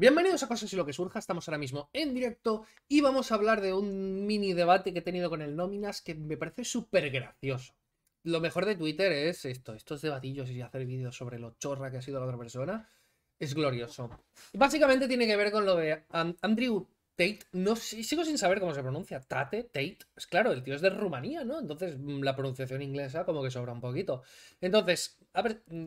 Bienvenidos a Cosas y lo que surja, estamos ahora mismo en directo y vamos a hablar de un mini debate que he tenido con el Nóminas que me parece súper gracioso. Lo mejor de Twitter es esto, estos debatillos y hacer vídeos sobre lo chorra que ha sido la otra persona, es glorioso. Básicamente tiene que ver con lo de Andrew Tate, no sigo sin saber cómo se pronuncia, Tate, Tate, es claro, el tío es de Rumanía, ¿no? Entonces mm, la pronunciación inglesa como que sobra un poquito. Entonces, a ver, mm,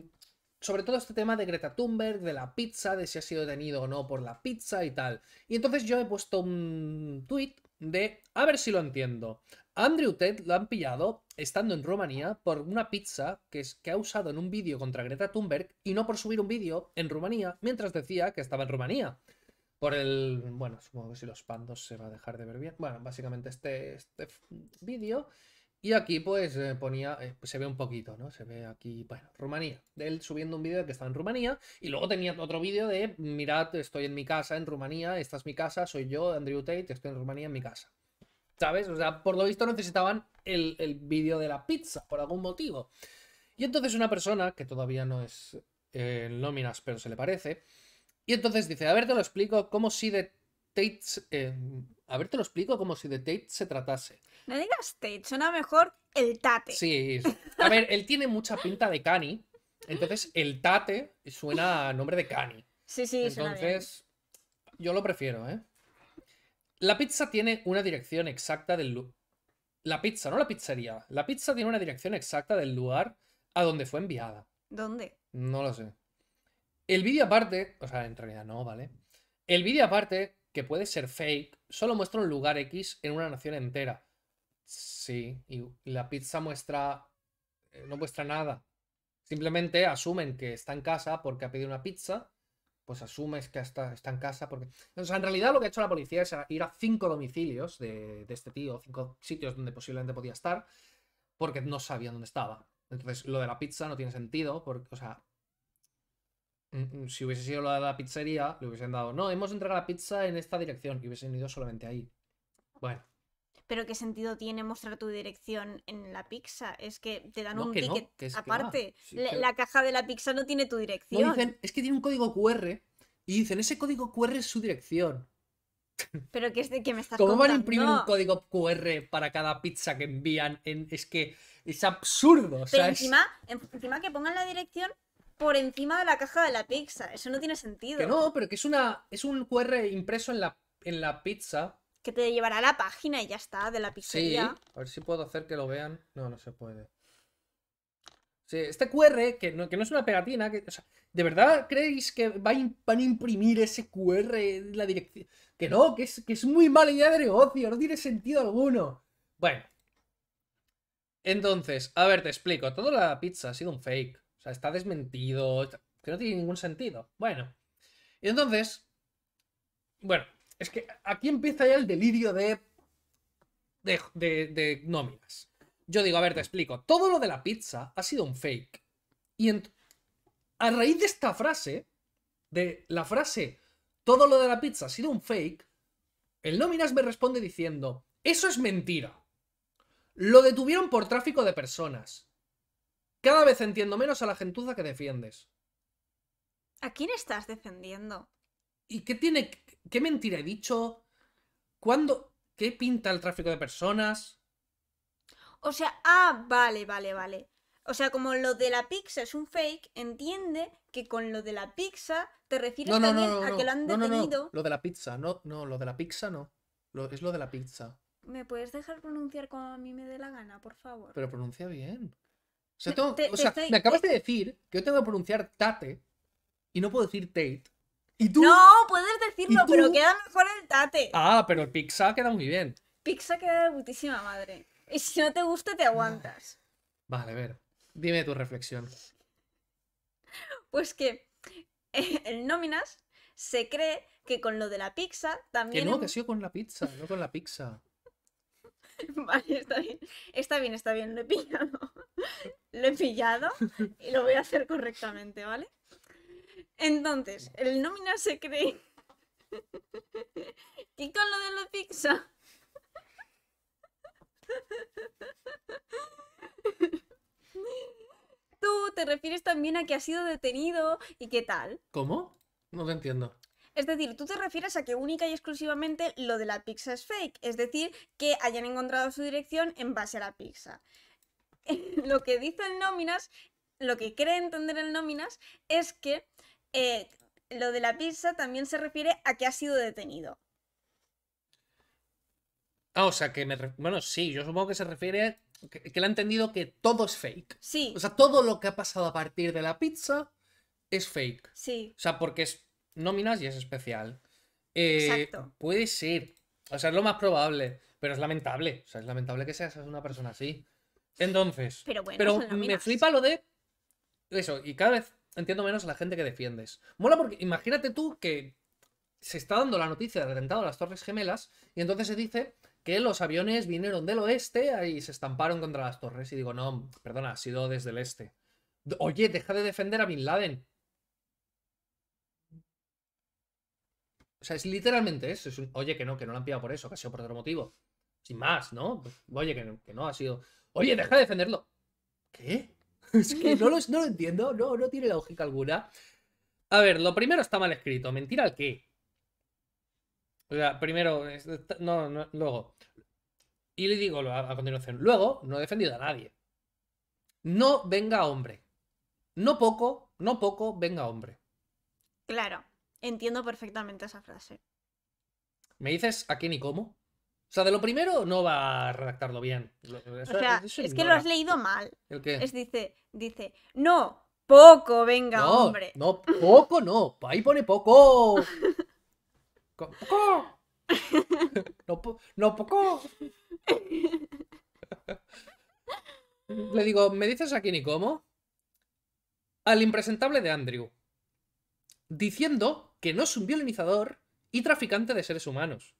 sobre todo este tema de Greta Thunberg, de la pizza, de si ha sido detenido o no por la pizza y tal. Y entonces yo he puesto un tweet de, a ver si lo entiendo. Andrew Ted lo han pillado estando en Rumanía por una pizza que, es, ha usado en un vídeo contra Greta Thunberg y no por subir un vídeo en Rumanía mientras decía que estaba en Rumanía. Por el. Bueno, supongo que si los pandos se va a dejar de ver bien. Bueno, básicamente este, este vídeo y aquí pues eh, ponía, eh, pues, se ve un poquito, ¿no? Se ve aquí, bueno, Rumanía. De él subiendo un vídeo de que estaba en Rumanía y luego tenía otro vídeo de, mirad, estoy en mi casa, en Rumanía, esta es mi casa, soy yo, Andrew Tate, estoy en Rumanía, en mi casa. ¿Sabes? O sea, por lo visto necesitaban el, vídeo de la pizza, por algún motivo. Y entonces una persona, que todavía no es eh, en nóminas, pero se le parece, y entonces dice, a ver, te lo explico, cómo si de Tate... A ver, te lo explico como si de Tate se tratase. No digas Tate, suena mejor el Tate. Sí. A ver, él tiene mucha pinta de Cani. Entonces, el Tate suena a nombre de Cani. Sí, sí, Entonces, yo lo prefiero, ¿eh? La pizza tiene una dirección exacta del La pizza, no la pizzería. La pizza tiene una dirección exacta del lugar a donde fue enviada. ¿Dónde? No lo sé. El vídeo aparte, o sea, en realidad no, ¿vale? El vídeo aparte que puede ser fake, solo muestra un lugar X en una nación entera. Sí, y la pizza muestra. Eh, no muestra nada. Simplemente asumen que está en casa porque ha pedido una pizza. Pues asumes que está, está en casa porque. O sea, en realidad lo que ha hecho la policía es ir a cinco domicilios de, de este tío, cinco sitios donde posiblemente podía estar, porque no sabían dónde estaba. Entonces, lo de la pizza no tiene sentido, porque, o sea, Mm, si hubiese sido la de la pizzería, le hubiesen dado, no, hemos a la pizza en esta dirección y hubiesen ido solamente ahí. Bueno. Pero qué sentido tiene mostrar tu dirección en la pizza. Es que te dan un ticket aparte. la, caja de la pizza no tiene tu dirección. es que tiene un código QR y dicen, ese código QR es su dirección. Pero que es de que me estás ¿Cómo van a imprimir un código QR para cada pizza que envían? Es que es absurdo. Pero encima, encima que pongan la dirección por encima de la caja de la pizza. Eso no tiene sentido. Que no, pero que es una. Es un QR impreso en la, en la pizza. Que te llevará a la página y ya está, de la pizzería. a ver si puedo hacer que lo vean. No, no se puede. Sí, este QR, que no, que no es una pegatina, que, ¿de verdad creéis que va van a imprimir ese QR en la dirección? Que no, que es, que es muy mala idea de negocio, no tiene sentido alguno. Bueno. Entonces, a ver, te explico. Toda la pizza ha sido un fake sea, está desmentido, que no tiene ningún sentido. Bueno, y entonces, bueno, es que aquí empieza ya el delirio de, de, de, nóminas. Yo digo, a ver, te explico. Todo lo de la pizza ha sido un fake. Y a raíz de esta frase, de la frase, todo lo de la pizza ha sido un fake, el nóminas me responde diciendo, eso es mentira. Lo detuvieron por tráfico de personas. Cada vez entiendo menos a la gentuza que defiendes. ¿A quién estás defendiendo? ¿Y qué tiene. qué mentira he dicho? ¿Cuándo. qué pinta el tráfico de personas? O sea, ah, vale, vale, vale. O sea, como lo de la pizza es un fake, entiende que con lo de la pizza te refieres también a que lo han detenido. Lo de la pizza, no, no, lo de la pizza no. Lo, es lo de la pizza. ¿Me puedes dejar pronunciar como a mí me dé la gana, por favor? Pero pronuncia bien. O sea, me acabas de eh, decir que yo tengo que pronunciar Tate y no puedo decir Tate. ¿Y No, puedes decirlo, pero queda mejor el Tate. Ah, pero el pizza queda muy bien. Pizza queda de putísima madre. Y si no te gusta, te aguantas. Vale, a ver. Dime tu reflexión. Pues que el eh, Nóminas se cree que con lo de la pizza también. Que no, que ha sido con la pizza, no con la pizza. Vale, está bien. Está bien, está bien, lo he pillado. Lo he pillado y lo voy a hacer correctamente, ¿vale? Entonces, el nómina se cree. ¿Y con lo de la pizza? Tú te refieres también a que ha sido detenido y qué tal. ¿Cómo? No te entiendo. Es decir, tú te refieres a que única y exclusivamente lo de la pizza es fake, es decir, que hayan encontrado su dirección en base a la pizza. lo que dice el nóminas, lo que cree entender el nóminas es que eh, lo de la pizza también se refiere a que ha sido detenido. Ah, o sea, que me... Bueno, sí, yo supongo que se refiere que, él le ha entendido que todo es fake. Sí. O sea, todo lo que ha pasado a partir de la pizza es fake. Sí. O sea, porque es nóminas y es especial. Eh, puede ser. O sea, es lo más probable. Pero es lamentable. O sea, es lamentable que seas una persona así. Entonces. Pero bueno, me flipa lo de. Eso, y cada vez entiendo menos a la gente que defiendes. Mola porque imagínate tú que se está dando la noticia del atentado a las Torres Gemelas y entonces se dice que los aviones vinieron del oeste y se estamparon contra las torres. Y digo, no, perdona, ha sido desde el este. Oye, deja de defender a Bin Laden. O sea, es literalmente eso. Es oye, que no, que no lo han pillado por eso, que ha sido por otro motivo. Sin más, ¿no? Oye, que no, ha sido. Oye, deja de defenderlo. ¿Qué? Es que no lo, entiendo, no, no tiene lógica alguna. A ver, lo primero está mal escrito. ¿Mentira al qué? O sea, primero, no, no, luego. Y le digo a continuación, luego no he defendido a nadie. No venga hombre. No poco, no poco, venga hombre. Claro. Entiendo perfectamente esa frase. ¿Me dices a quién y cómo? O sea, de lo primero no va a redactarlo bien. o sea, es que lo has leído mal. ¿El Es dice, dice, no, poco, venga, hombre. No, poco no. Ahí pone poco. poco. No, no poco. Le digo, ¿me dices aquí ni cómo? Al impresentable de Andrew. Diciendo que no es un violinizador y traficante de seres humanos.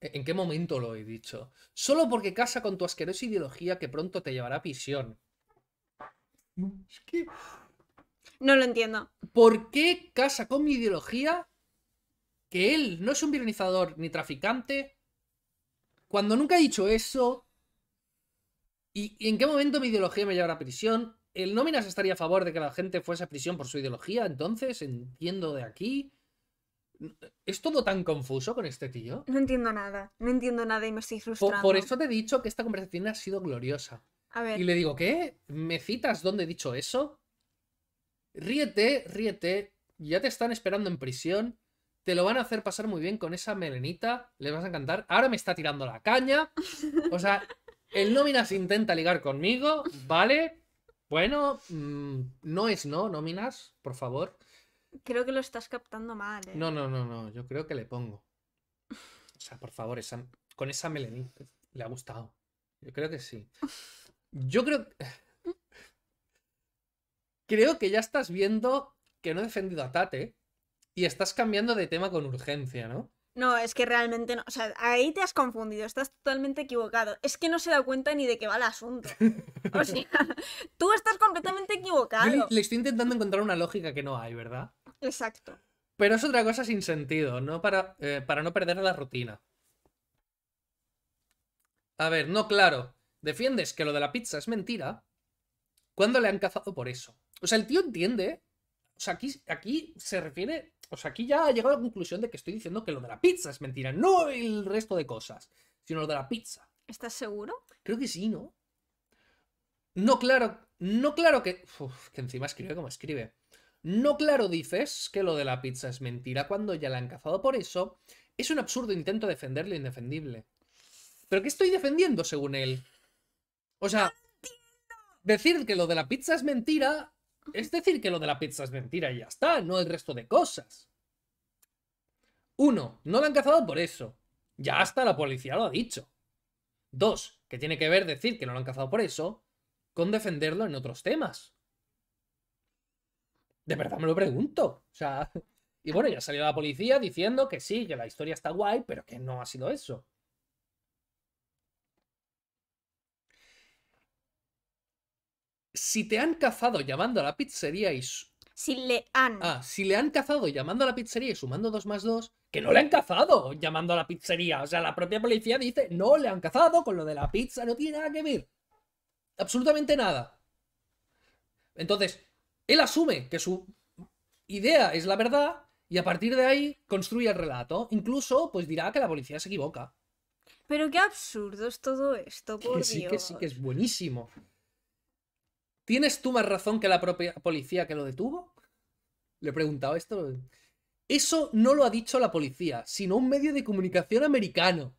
E-, ¿En qué momento lo he dicho? Solo porque casa con tu asquerosa ideología que pronto te llevará a prisión. No lo entiendo. ¿Por qué casa con mi ideología que él no es un violinizador ni traficante? Cuando nunca he dicho eso. ¿Y en qué momento mi ideología me llevará a prisión? el Nóminas estaría a favor de que la gente fuese a prisión por su ideología, entonces entiendo de aquí. Es todo tan confuso con este tío. No entiendo nada, no entiendo nada y me estoy frustrando. Por, eso te he dicho que esta conversación ha sido gloriosa. A ver. Y le digo, ¿qué? ¿Me citas dónde he dicho eso? Ríete, ríete, ya te están esperando en prisión, te lo van a hacer pasar muy bien con esa melenita, Le vas a encantar. Ahora me está tirando la caña. O sea, el Nóminas intenta ligar conmigo, ¿vale? Bueno, mm, no es no, nóminas, por favor. Creo que lo estás captando mal. Eh. No, no, no, no, yo creo que le pongo. O sea, por favor, esa, con esa melenita le ha gustado. Yo creo que sí. Yo creo... creo que ya estás viendo que no he defendido a Tate y estás cambiando de tema con urgencia, ¿no? No, es que realmente no. O sea, ahí te has confundido, estás totalmente equivocado. Es que no se da cuenta ni de qué va el asunto. O sea, tú estás completamente equivocado. le, estoy intentando encontrar una lógica que no hay, ¿verdad? Exacto. Pero es otra cosa sin sentido, ¿no? Para, eh, para no perder la rutina. A ver, no, claro. Defiendes que lo de la pizza es mentira. ¿Cuándo le han cazado por eso? O sea, el tío entiende o sea, aquí, se refiere. O sea, aquí ya ha llegado a la conclusión de que estoy diciendo que lo de la pizza es mentira, no el resto de cosas, sino lo de la pizza. ¿Estás seguro? Creo que sí, ¿no? No, claro, no, claro que. Uf, que encima escribe como escribe. No, claro, dices que lo de la pizza es mentira cuando ya la han cazado por eso. Es un absurdo intento defender lo indefendible. ¿Pero qué estoy defendiendo según él? O sea, decir que lo de la pizza es mentira es decir, que lo de la pizza es mentira y ya está, no el resto de cosas. Uno, no lo han cazado por eso. Ya hasta la policía lo ha dicho. Dos, que tiene que ver decir que no lo han cazado por eso con defenderlo en otros temas. De verdad me lo pregunto. O sea, y bueno, ya salió la policía diciendo que sí, que la historia está guay, pero que no ha sido eso. Si te han cazado llamando a la pizzería y... Si le han. Ah, si le han cazado llamando a la pizzería y sumando 2 más 2, que no le han cazado llamando a la pizzería. O sea, la propia policía dice, no le han cazado con lo de la pizza, no tiene nada que ver. Absolutamente nada. Entonces, él asume que su idea es la verdad y a partir de ahí construye el relato. Incluso, pues dirá que la policía se equivoca. Pero qué absurdo es todo esto, por que Sí, que sí, que es buenísimo. ¿Tienes tú más razón que la propia policía que lo detuvo? Le he preguntado esto. Eso no lo ha dicho la policía, sino un medio de comunicación americano.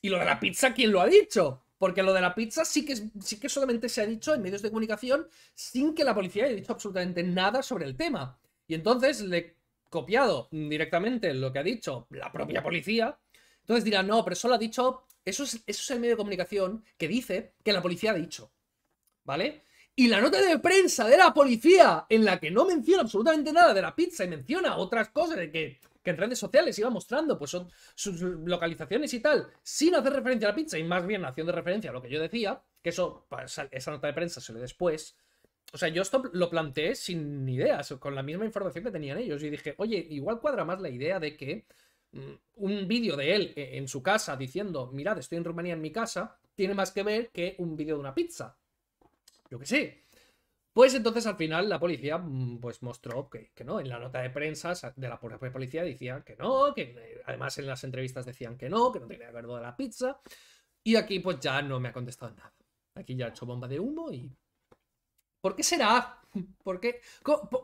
Y lo de la pizza, ¿quién lo ha dicho? Porque lo de la pizza sí que, sí que solamente se ha dicho en medios de comunicación sin que la policía haya dicho absolutamente nada sobre el tema. Y entonces le he copiado directamente lo que ha dicho la propia policía. Entonces dirá, no, pero eso lo ha dicho. Eso es, eso es el medio de comunicación que dice que la policía ha dicho. ¿Vale? Y la nota de prensa de la policía, en la que no menciona absolutamente nada de la pizza y menciona otras cosas que, en redes sociales iba mostrando, pues son sus localizaciones y tal, sin hacer referencia a la pizza y más bien haciendo referencia a lo que yo decía, que eso, pues, esa nota de prensa se lee después. O sea, yo esto lo planteé sin ideas, con la misma información que tenían ellos. Y dije, oye, igual cuadra más la idea de que mm, un vídeo de él eh, en su casa diciendo, mirad, estoy en Rumanía en mi casa, tiene más que ver que un vídeo de una pizza yo qué sé. Pues entonces al final la policía mm, pues mostró que, no, en la nota de prensa de la policía decían que no, que eh, además en las entrevistas decían que no, que no tenía que ver de la pizza. Y aquí pues ya no me ha contestado nada. Aquí ya ha hecho bomba de humo y... ¿Por qué será? ¿Por qué?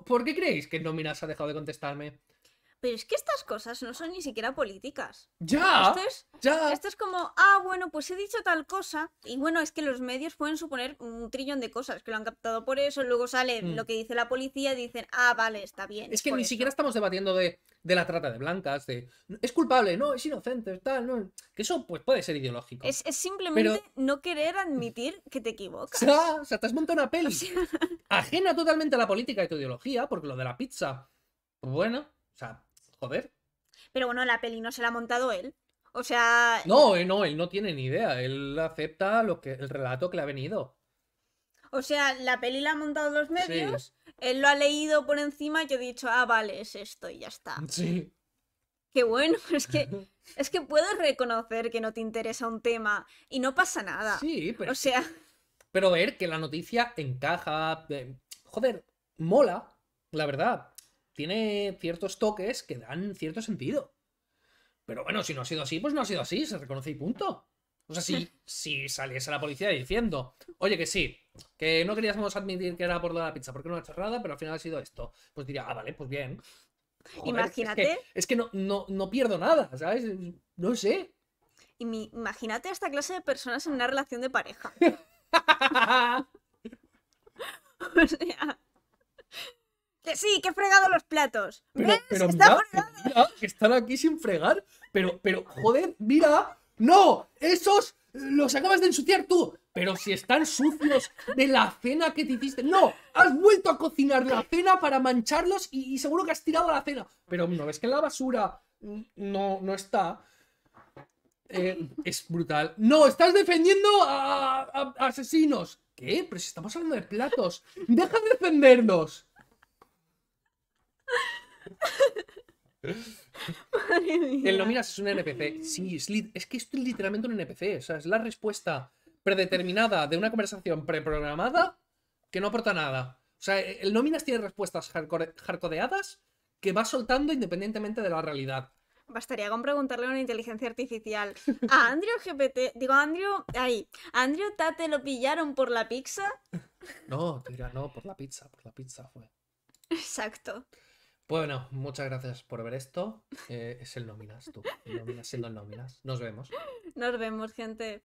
¿Por qué creéis que Nominas ha dejado de contestarme? Pero es que estas cosas no son ni siquiera políticas. Ya. Esto es, Esto es como, ah, bueno, pues he dicho tal cosa. Y bueno, es que los medios pueden suponer un trillón de cosas, que lo han captado por eso, luego sale mm. lo que dice la policía y dicen, ah, vale, está bien. Es que ni siquiera estamos debatiendo de, la trata de blancas, de es culpable, no, es inocente, tal, no. Que eso pues puede ser ideológico. Es, simplemente no querer admitir que te equivocas. O sea, te has montado una peli ajena totalmente a la política y tu ideología, porque lo de la pizza, pues bueno, o sea, Joder. Pero bueno, la peli no se la ha montado él. O sea. No, eh, no, él no tiene ni idea. Él acepta lo que, el relato que le ha venido. O sea, la peli la ha montado los medios, él lo ha leído por encima, Y yo he dicho, ah, vale, es esto y ya está. Sí. Qué bueno, es que, es que puedes reconocer que no te interesa un tema y no pasa nada. Sí, pero. O sea. Pero ver que la noticia encaja. Eh, joder, mola, la verdad tiene ciertos toques que dan cierto sentido. Pero bueno, si no ha sido así, pues no ha sido así, se reconoce y punto. O sea, si, si saliese la policía diciendo, oye, que sí, que no queríamos admitir que era por la pizza, porque no era hecho nada, pero al final ha sido esto, pues diría, ah, vale, pues bien. Imagínate. Es que, no, no, pierdo nada, ¿sabes? No sé. Y mi, imagínate a esta clase de personas en una relación de pareja. sí, que he fregado los platos. que están aquí sin fregar. Pero, pero, joder, mira. ¡No! ¡Esos los acabas de ensuciar tú! Pero si están sucios de la cena que te hiciste. ¡No! Has vuelto a cocinar la cena para mancharlos y, seguro que has tirado la cena. Pero no ves que la basura no, no está. Eh, es brutal. No, estás defendiendo a, a, asesinos. ¿Qué? Pero si estamos hablando de platos. Deja de defendernos. El nóminas es un NPC. Sí, es, que esto es literalmente un NPC. O sea, es la respuesta predeterminada de una conversación preprogramada que no aporta nada. O sea, el nóminas tiene respuestas hardcodeadas que va soltando independientemente de la realidad. Bastaría con preguntarle a una inteligencia artificial. A Andrew GPT, digo a Andrew, ahí, ¿a Andrew Tate lo pillaron por la pizza? No, tira, no, por la pizza, por la pizza fue. Exacto. Pues bueno, muchas gracias por ver esto. Eh, es el nóminas, tú. El nóminas, siendo el nóminas. Nos vemos. Nos vemos, gente.